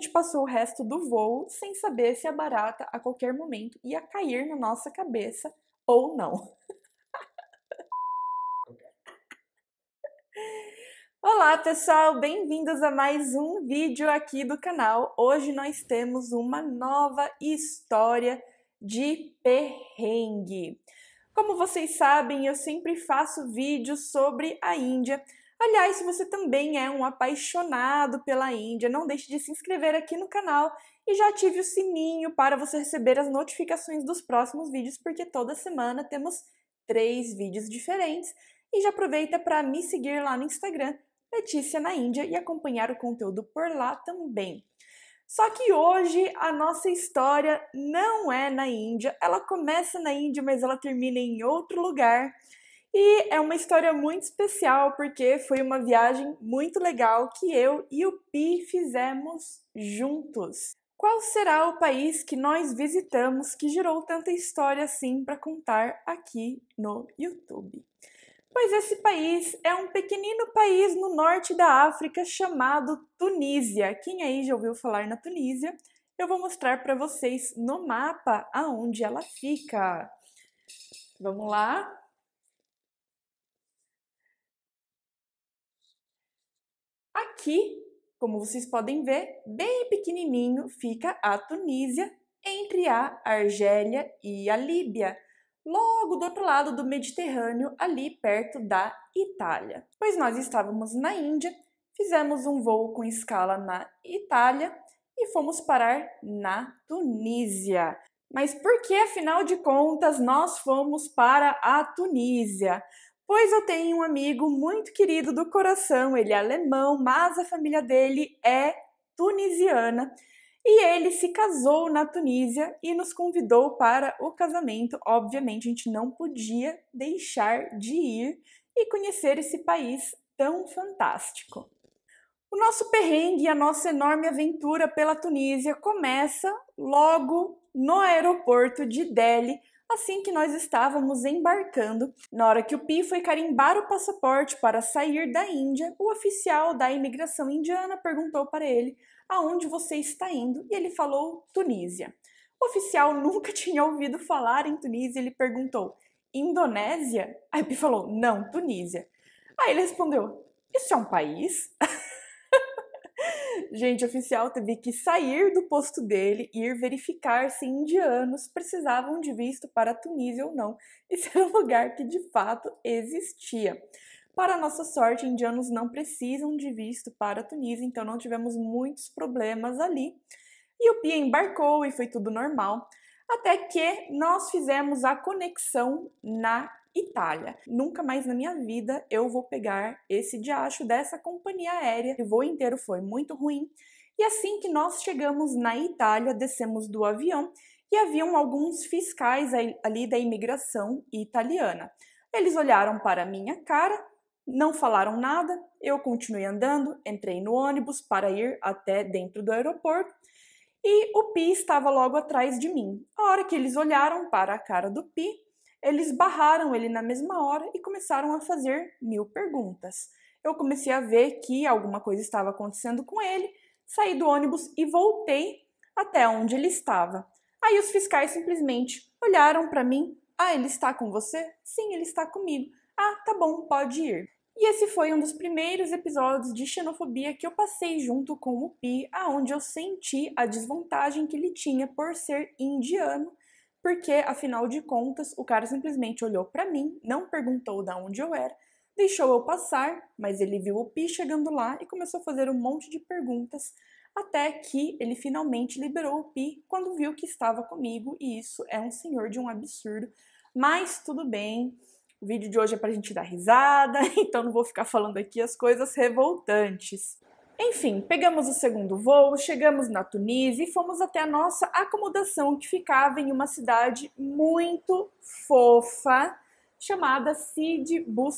gente passou o resto do voo sem saber se a barata a qualquer momento ia cair na nossa cabeça ou não. Olá pessoal, bem-vindos a mais um vídeo aqui do canal. Hoje nós temos uma nova história de perrengue. Como vocês sabem, eu sempre faço vídeos sobre a Índia, Aliás, se você também é um apaixonado pela Índia, não deixe de se inscrever aqui no canal e já ative o sininho para você receber as notificações dos próximos vídeos, porque toda semana temos três vídeos diferentes. E já aproveita para me seguir lá no Instagram, Letícia na Índia, e acompanhar o conteúdo por lá também. Só que hoje a nossa história não é na Índia. Ela começa na Índia, mas ela termina em outro lugar. E é uma história muito especial porque foi uma viagem muito legal que eu e o Pi fizemos juntos. Qual será o país que nós visitamos que gerou tanta história assim para contar aqui no YouTube? Pois esse país é um pequenino país no norte da África chamado Tunísia. Quem aí já ouviu falar na Tunísia? Eu vou mostrar para vocês no mapa aonde ela fica. Vamos lá? Aqui, como vocês podem ver, bem pequenininho fica a Tunísia entre a Argélia e a Líbia, logo do outro lado do Mediterrâneo, ali perto da Itália. Pois nós estávamos na Índia, fizemos um voo com escala na Itália e fomos parar na Tunísia. Mas por que, afinal de contas, nós fomos para a Tunísia? Pois eu tenho um amigo muito querido do coração, ele é alemão, mas a família dele é tunisiana. E ele se casou na Tunísia e nos convidou para o casamento. Obviamente, a gente não podia deixar de ir e conhecer esse país tão fantástico. O nosso perrengue e a nossa enorme aventura pela Tunísia começa logo no aeroporto de Delhi, assim que nós estávamos embarcando. Na hora que o Pi foi carimbar o passaporte para sair da Índia, o oficial da imigração indiana perguntou para ele aonde você está indo e ele falou Tunísia. O oficial nunca tinha ouvido falar em Tunísia, ele perguntou: Indonésia? Aí Pi falou: Não, Tunísia. Aí ele respondeu: Isso é um país? Gente, o oficial teve que sair do posto dele e ir verificar se indianos precisavam de visto para a Tunísia ou não. Esse era um lugar que de fato existia. Para nossa sorte, indianos não precisam de visto para a Tunísia, então não tivemos muitos problemas ali. E o Pia embarcou e foi tudo normal, até que nós fizemos a conexão na Itália. Nunca mais na minha vida eu vou pegar esse diacho dessa companhia aérea. O voo inteiro foi muito ruim. E assim que nós chegamos na Itália, descemos do avião e haviam alguns fiscais ali da imigração italiana. Eles olharam para minha cara, não falaram nada, eu continuei andando, entrei no ônibus para ir até dentro do aeroporto e o Pi estava logo atrás de mim. A hora que eles olharam para a cara do Pi, eles barraram ele na mesma hora e começaram a fazer mil perguntas. Eu comecei a ver que alguma coisa estava acontecendo com ele, saí do ônibus e voltei até onde ele estava. Aí os fiscais simplesmente olharam para mim: Ah, ele está com você? Sim, ele está comigo. Ah, tá bom, pode ir. E esse foi um dos primeiros episódios de xenofobia que eu passei junto com o Pi, aonde eu senti a desvantagem que ele tinha por ser indiano porque afinal de contas o cara simplesmente olhou para mim, não perguntou da onde eu era, deixou eu passar, mas ele viu o Pi chegando lá e começou a fazer um monte de perguntas, até que ele finalmente liberou o Pi quando viu que estava comigo, e isso é um senhor de um absurdo, mas tudo bem. O vídeo de hoje é pra gente dar risada, então não vou ficar falando aqui as coisas revoltantes. Enfim, pegamos o segundo voo, chegamos na Tunísia e fomos até a nossa acomodação que ficava em uma cidade muito fofa chamada Sid Bou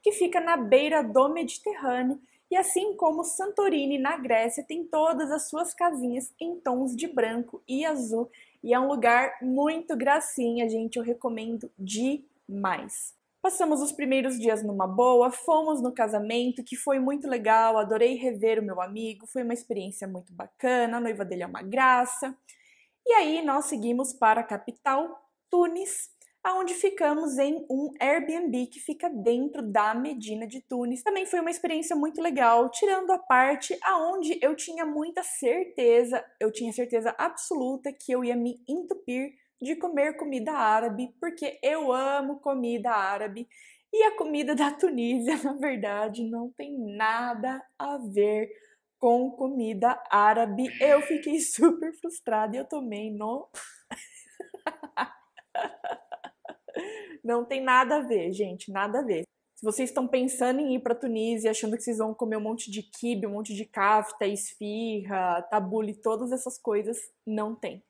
que fica na beira do Mediterrâneo e assim como Santorini na Grécia tem todas as suas casinhas em tons de branco e azul e é um lugar muito gracinha, gente, eu recomendo demais. Passamos os primeiros dias numa boa, fomos no casamento, que foi muito legal, adorei rever o meu amigo, foi uma experiência muito bacana, a noiva dele é uma graça. E aí nós seguimos para a capital, Tunis, aonde ficamos em um Airbnb que fica dentro da Medina de Tunis. Também foi uma experiência muito legal, tirando a parte aonde eu tinha muita certeza, eu tinha certeza absoluta que eu ia me entupir de comer comida árabe, porque eu amo comida árabe e a comida da Tunísia, na verdade, não tem nada a ver com comida árabe. Eu fiquei super frustrada e eu tomei no. não tem nada a ver, gente, nada a ver. Se vocês estão pensando em ir para Tunísia, achando que vocês vão comer um monte de kibe, um monte de kafta, esfirra, tabule, todas essas coisas, não tem.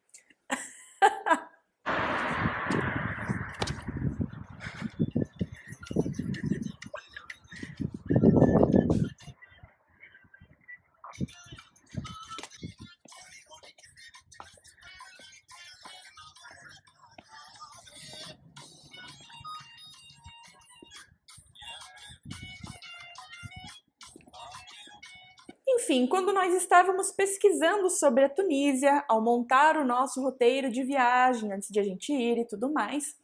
Enfim, quando nós estávamos pesquisando sobre a Tunísia, ao montar o nosso roteiro de viagem, antes de a gente ir e tudo mais,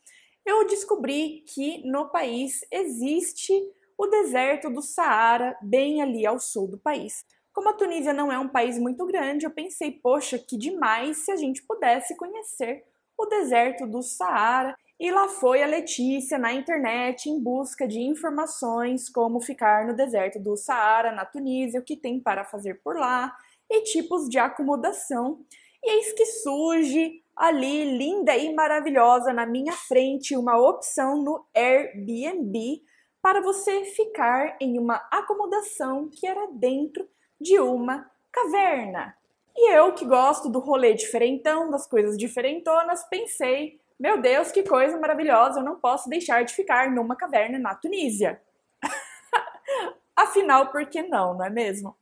eu descobri que no país existe o deserto do Saara, bem ali ao sul do país. Como a Tunísia não é um país muito grande, eu pensei, poxa, que demais se a gente pudesse conhecer o deserto do Saara. E lá foi a Letícia na internet em busca de informações como ficar no deserto do Saara, na Tunísia, o que tem para fazer por lá e tipos de acomodação. E eis que surge ali, linda e maravilhosa, na minha frente, uma opção no Airbnb para você ficar em uma acomodação que era dentro de uma caverna. E eu, que gosto do rolê diferentão, das coisas diferentonas, pensei: meu Deus, que coisa maravilhosa, eu não posso deixar de ficar numa caverna na Tunísia. Afinal, por que não, não é mesmo?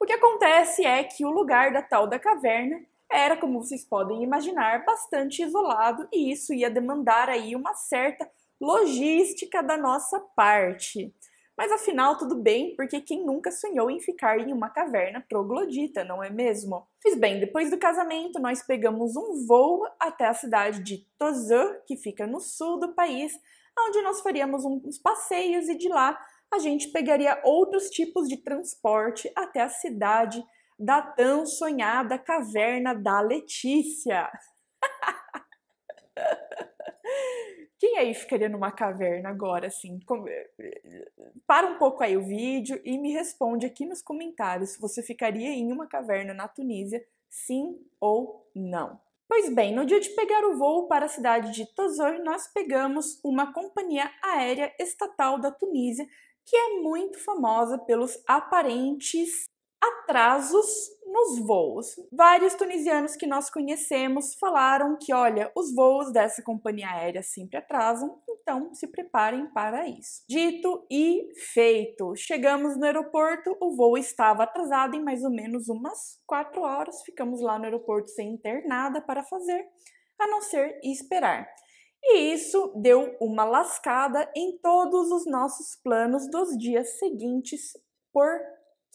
O que acontece é que o lugar da tal da caverna era, como vocês podem imaginar, bastante isolado e isso ia demandar aí uma certa logística da nossa parte. Mas afinal, tudo bem, porque quem nunca sonhou em ficar em uma caverna troglodita, não é mesmo? Pois bem, depois do casamento, nós pegamos um voo até a cidade de Tozã, que fica no sul do país, onde nós faríamos uns passeios e de lá a gente pegaria outros tipos de transporte até a cidade da tão sonhada caverna da Letícia. Quem aí ficaria numa caverna agora, assim? Eh, para um pouco aí o vídeo e me responde aqui nos comentários se você ficaria em uma caverna na Tunísia, sim ou não. Pois bem, no dia de pegar o voo para a cidade de Tozor, nós pegamos uma companhia aérea estatal da Tunísia que é muito famosa pelos aparentes atrasos nos voos. Vários tunisianos que nós conhecemos falaram que, olha, os voos dessa companhia aérea sempre atrasam, então se preparem para isso. Dito e feito, chegamos no aeroporto, o voo estava atrasado em mais ou menos umas quatro horas, ficamos lá no aeroporto sem ter nada para fazer, a não ser esperar. E isso deu uma lascada em todos os nossos planos dos dias seguintes. Por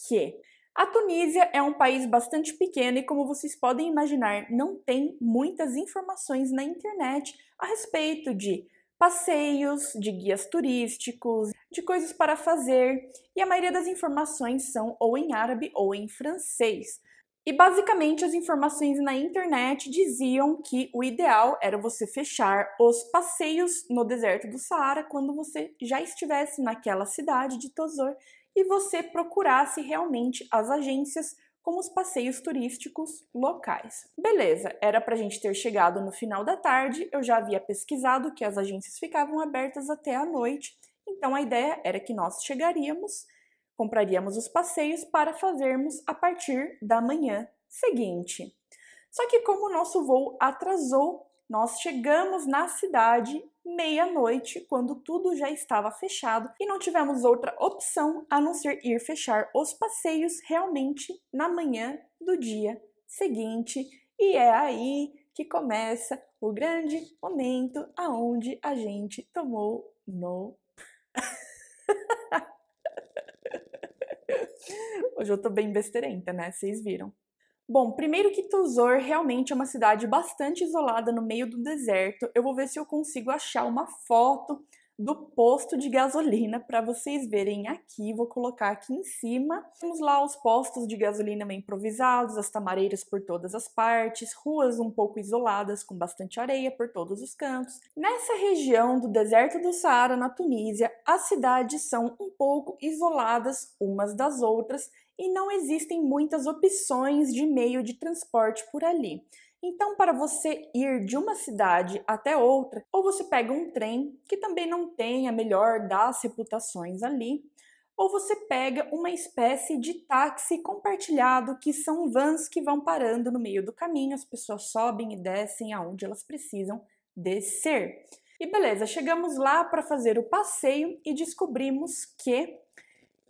quê? A Tunísia é um país bastante pequeno e, como vocês podem imaginar, não tem muitas informações na internet a respeito de passeios, de guias turísticos, de coisas para fazer, e a maioria das informações são ou em árabe ou em francês. E basicamente as informações na internet diziam que o ideal era você fechar os passeios no deserto do Saara quando você já estivesse naquela cidade de Tosor, e você procurasse realmente as agências com os passeios turísticos locais. Beleza, era para a gente ter chegado no final da tarde, eu já havia pesquisado que as agências ficavam abertas até a noite, então a ideia era que nós chegaríamos, compraríamos os passeios para fazermos a partir da manhã seguinte. Só que como o nosso voo atrasou, nós chegamos na cidade meia-noite, quando tudo já estava fechado e não tivemos outra opção a não ser ir fechar os passeios realmente na manhã do dia seguinte. E é aí que começa o grande momento aonde a gente tomou no. Hoje eu tô bem besteirenta, né? Vocês viram. Bom, primeiro que Tuzor realmente é uma cidade bastante isolada no meio do deserto. Eu vou ver se eu consigo achar uma foto do posto de gasolina para vocês verem aqui. Vou colocar aqui em cima. Temos lá os postos de gasolina meio improvisados, as tamareiras por todas as partes, ruas um pouco isoladas com bastante areia por todos os cantos. Nessa região do deserto do Saara, na Tunísia, as cidades são um pouco isoladas umas das outras e não existem muitas opções de meio de transporte por ali. Então, para você ir de uma cidade até outra, ou você pega um trem, que também não tem a melhor das reputações ali, ou você pega uma espécie de táxi compartilhado, que são vans que vão parando no meio do caminho, as pessoas sobem e descem aonde elas precisam descer. E beleza, chegamos lá para fazer o passeio e descobrimos que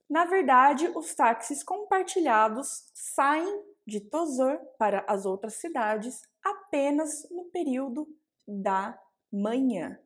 na verdade, os táxis compartilhados saem de Tozor para as outras cidades apenas no período da manhã.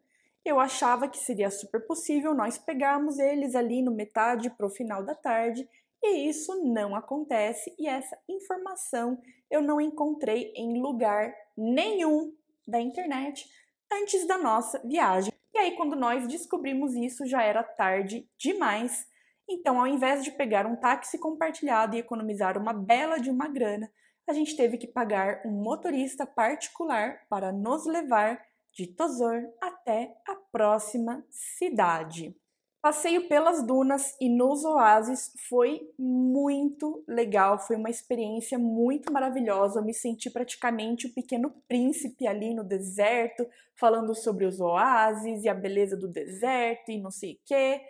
Eu achava que seria super possível nós pegarmos eles ali no metade para o final da tarde, e isso não acontece, e essa informação eu não encontrei em lugar nenhum da internet antes da nossa viagem. E aí, quando nós descobrimos isso, já era tarde demais então, ao invés de pegar um táxi compartilhado e economizar uma bela de uma grana, a gente teve que pagar um motorista particular para nos levar de Tozor até a próxima cidade. Passeio pelas dunas e nos oásis foi muito legal, foi uma experiência muito maravilhosa. Eu me senti praticamente o pequeno príncipe ali no deserto, falando sobre os oásis e a beleza do deserto e não sei o quê.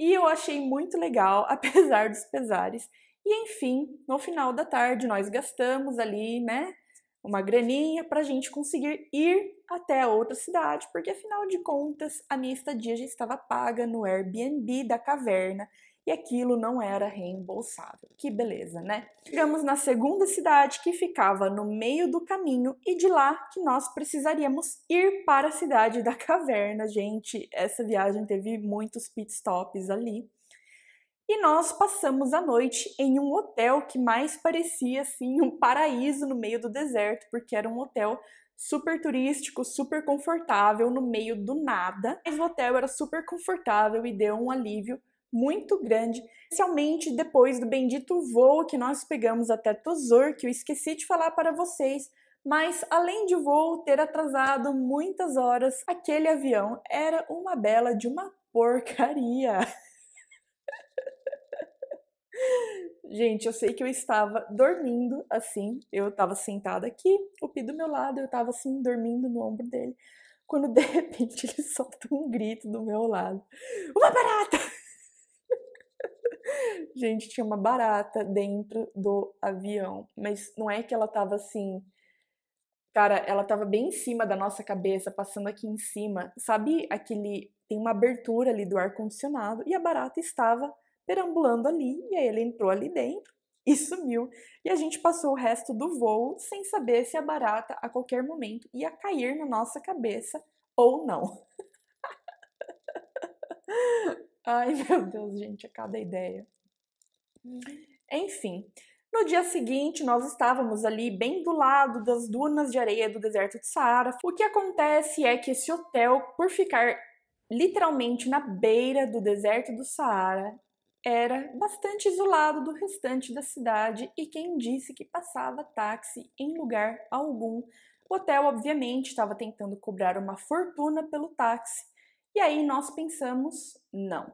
E eu achei muito legal, apesar dos pesares. E enfim, no final da tarde nós gastamos ali, né, uma graninha para a gente conseguir ir até outra cidade, porque afinal de contas a minha estadia já estava paga no Airbnb da caverna e aquilo não era reembolsável. Que beleza, né? Chegamos na segunda cidade que ficava no meio do caminho e de lá que nós precisaríamos ir para a cidade da caverna. Gente, essa viagem teve muitos pit stops ali. E nós passamos a noite em um hotel que mais parecia assim um paraíso no meio do deserto, porque era um hotel super turístico, super confortável, no meio do nada. Mas o hotel era super confortável e deu um alívio muito grande, especialmente depois do bendito voo que nós pegamos até Tosor, que eu esqueci de falar para vocês, mas além de voo ter atrasado muitas horas, aquele avião era uma bela de uma porcaria. Gente, eu sei que eu estava dormindo assim, eu estava sentada aqui, o Pi do meu lado, eu estava assim, dormindo no ombro dele, quando de repente ele solta um grito do meu lado: Uma barata! Gente, tinha uma barata dentro do avião, mas não é que ela tava assim. Cara, ela tava bem em cima da nossa cabeça, passando aqui em cima. Sabe aquele. Tem uma abertura ali do ar-condicionado e a barata estava perambulando ali, e aí ela entrou ali dentro e sumiu. E a gente passou o resto do voo sem saber se a barata a qualquer momento ia cair na nossa cabeça ou não. Ai, meu Deus, gente, é cada ideia. Enfim, no dia seguinte, nós estávamos ali bem do lado das dunas de areia do deserto de Saara. O que acontece é que esse hotel, por ficar literalmente na beira do deserto do Saara, era bastante isolado do restante da cidade e quem disse que passava táxi em lugar algum. O hotel, obviamente, estava tentando cobrar uma fortuna pelo táxi. E aí nós pensamos, não,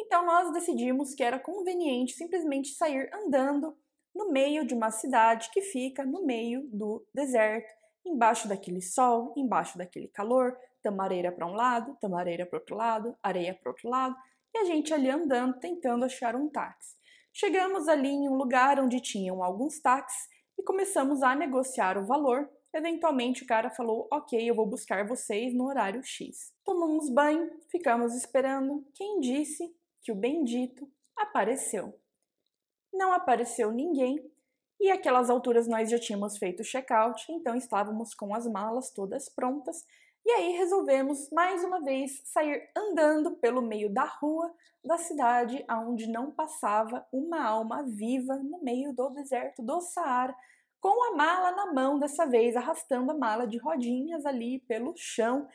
então nós decidimos que era conveniente simplesmente sair andando no meio de uma cidade que fica no meio do deserto, embaixo daquele sol, embaixo daquele calor, tamareira para um lado, tamareira para outro lado, areia para outro lado, e a gente ali andando tentando achar um táxi. Chegamos ali em um lugar onde tinham alguns táxis e começamos a negociar o valor. Eventualmente o cara falou: "OK, eu vou buscar vocês no horário X". Tomamos banho, ficamos esperando. Quem disse que o bendito apareceu. Não apareceu ninguém e aquelas alturas nós já tínhamos feito o check-out, então estávamos com as malas todas prontas. E aí resolvemos mais uma vez sair andando pelo meio da rua da cidade aonde não passava uma alma viva no meio do deserto do Saara, com a mala na mão dessa vez, arrastando a mala de rodinhas ali pelo chão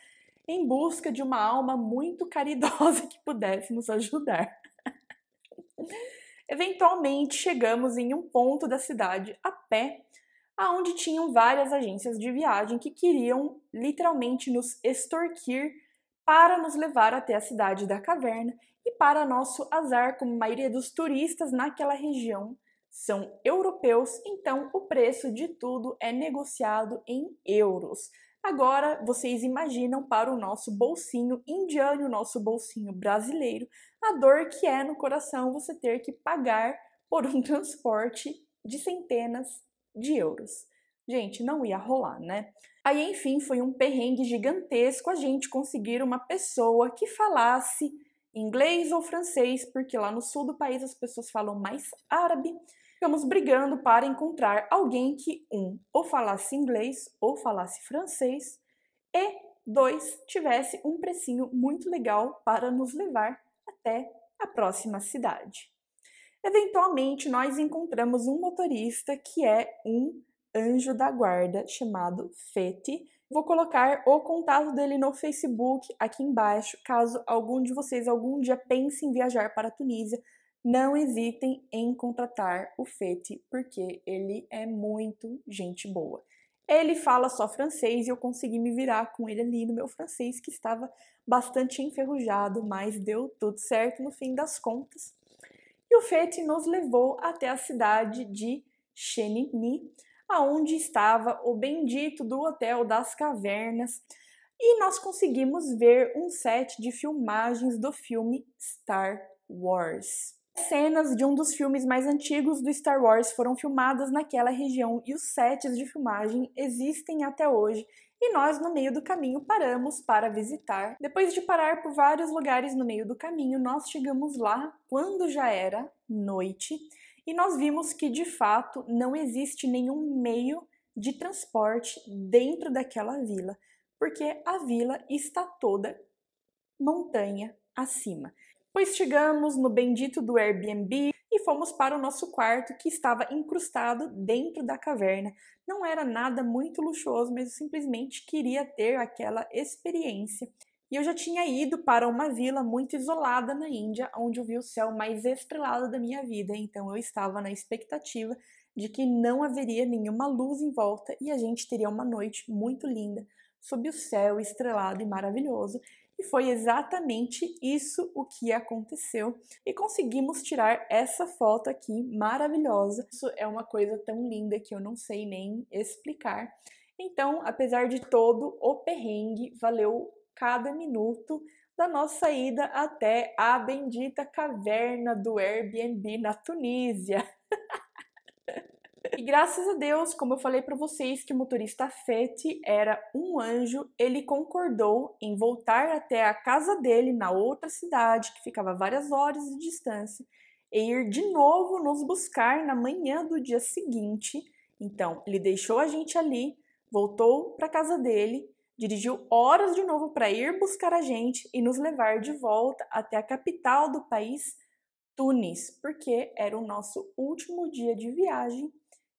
em busca de uma alma muito caridosa que pudesse nos ajudar. Eventualmente chegamos em um ponto da cidade a pé, aonde tinham várias agências de viagem que queriam literalmente nos extorquir para nos levar até a cidade da caverna e para nosso azar, como a maioria dos turistas naquela região são europeus, então o preço de tudo é negociado em euros. Agora vocês imaginam para o nosso bolsinho indiano, o nosso bolsinho brasileiro, a dor que é no coração você ter que pagar por um transporte de centenas de euros. Gente, não ia rolar, né? Aí enfim, foi um perrengue gigantesco a gente conseguir uma pessoa que falasse inglês ou francês, porque lá no sul do país as pessoas falam mais árabe. Ficamos brigando para encontrar alguém que, um, ou falasse inglês ou falasse francês, e, dois, tivesse um precinho muito legal para nos levar até a próxima cidade. Eventualmente, nós encontramos um motorista que é um anjo da guarda chamado Fete, Vou colocar o contato dele no Facebook aqui embaixo, caso algum de vocês algum dia pense em viajar para a Tunísia, não hesitem em contratar o Fete, porque ele é muito gente boa. Ele fala só francês e eu consegui me virar com ele ali no meu francês, que estava bastante enferrujado, mas deu tudo certo no fim das contas. E o Fete nos levou até a cidade de Chenigny, aonde estava o bendito do Hotel das Cavernas, e nós conseguimos ver um set de filmagens do filme Star Wars. Cenas de um dos filmes mais antigos do Star Wars foram filmadas naquela região e os sets de filmagem existem até hoje. E nós, no meio do caminho, paramos para visitar. Depois de parar por vários lugares no meio do caminho, nós chegamos lá quando já era noite e nós vimos que de fato não existe nenhum meio de transporte dentro daquela vila, porque a vila está toda montanha acima. Pois chegamos no bendito do Airbnb e fomos para o nosso quarto que estava incrustado dentro da caverna. Não era nada muito luxuoso, mas eu simplesmente queria ter aquela experiência. E eu já tinha ido para uma vila muito isolada na Índia, onde eu vi o céu mais estrelado da minha vida, então eu estava na expectativa de que não haveria nenhuma luz em volta e a gente teria uma noite muito linda sob o céu estrelado e maravilhoso. E foi exatamente isso o que aconteceu. E conseguimos tirar essa foto aqui maravilhosa. Isso é uma coisa tão linda que eu não sei nem explicar. Então, apesar de todo o perrengue, valeu cada minuto da nossa ida até a bendita caverna do Airbnb na Tunísia. E graças a Deus, como eu falei para vocês que o motorista Fete era um anjo, ele concordou em voltar até a casa dele na outra cidade, que ficava várias horas de distância, e ir de novo nos buscar na manhã do dia seguinte. Então, ele deixou a gente ali, voltou para casa dele Dirigiu horas de novo para ir buscar a gente e nos levar de volta até a capital do país, Tunis, porque era o nosso último dia de viagem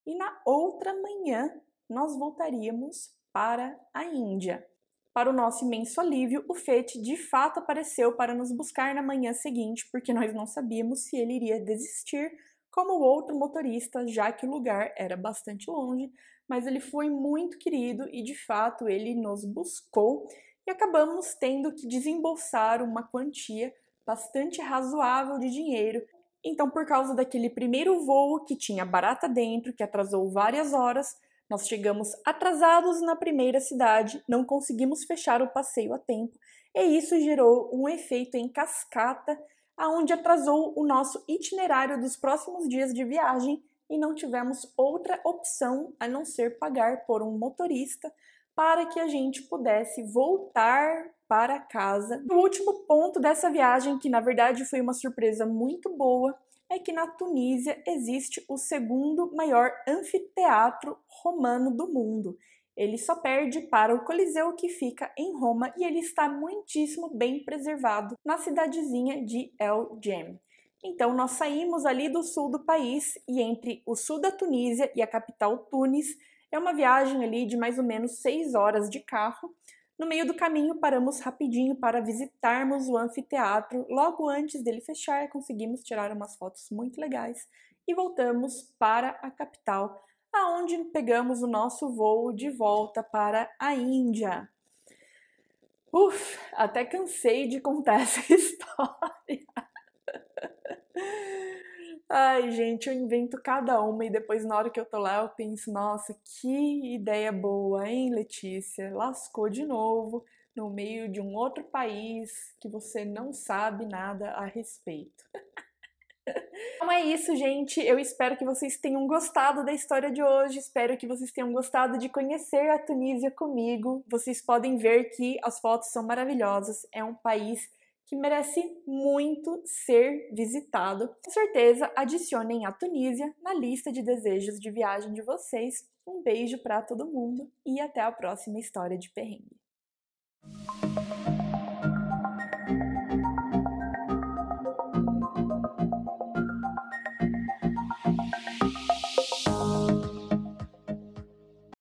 e na outra manhã nós voltaríamos para a Índia. Para o nosso imenso alívio, o Fete de fato apareceu para nos buscar na manhã seguinte, porque nós não sabíamos se ele iria desistir, como o outro motorista, já que o lugar era bastante longe, mas ele foi muito querido e de fato ele nos buscou e acabamos tendo que desembolsar uma quantia bastante razoável de dinheiro. Então, por causa daquele primeiro voo que tinha barata dentro, que atrasou várias horas, nós chegamos atrasados na primeira cidade, não conseguimos fechar o passeio a tempo, e isso gerou um efeito em cascata, aonde atrasou o nosso itinerário dos próximos dias de viagem e não tivemos outra opção a não ser pagar por um motorista para que a gente pudesse voltar para casa. O último ponto dessa viagem, que na verdade foi uma surpresa muito boa, é que na Tunísia existe o segundo maior anfiteatro romano do mundo. Ele só perde para o Coliseu que fica em Roma e ele está muitíssimo bem preservado na cidadezinha de El Djem. Então, nós saímos ali do sul do país e entre o sul da Tunísia e a capital Tunis é uma viagem ali de mais ou menos seis horas de carro. No meio do caminho, paramos rapidinho para visitarmos o anfiteatro. Logo antes dele fechar, conseguimos tirar umas fotos muito legais e voltamos para a capital, aonde pegamos o nosso voo de volta para a Índia. Uf, até cansei de contar essa história. Ai, gente, eu invento cada uma e depois na hora que eu tô lá eu penso, nossa, que ideia boa, hein, Letícia? Lascou de novo no meio de um outro país que você não sabe nada a respeito. Então é isso, gente. Eu espero que vocês tenham gostado da história de hoje. Espero que vocês tenham gostado de conhecer a Tunísia comigo. Vocês podem ver que as fotos são maravilhosas. É um país que merece muito ser visitado. Com certeza, adicionem a Tunísia na lista de desejos de viagem de vocês. Um beijo para todo mundo e até a próxima história de perrengue.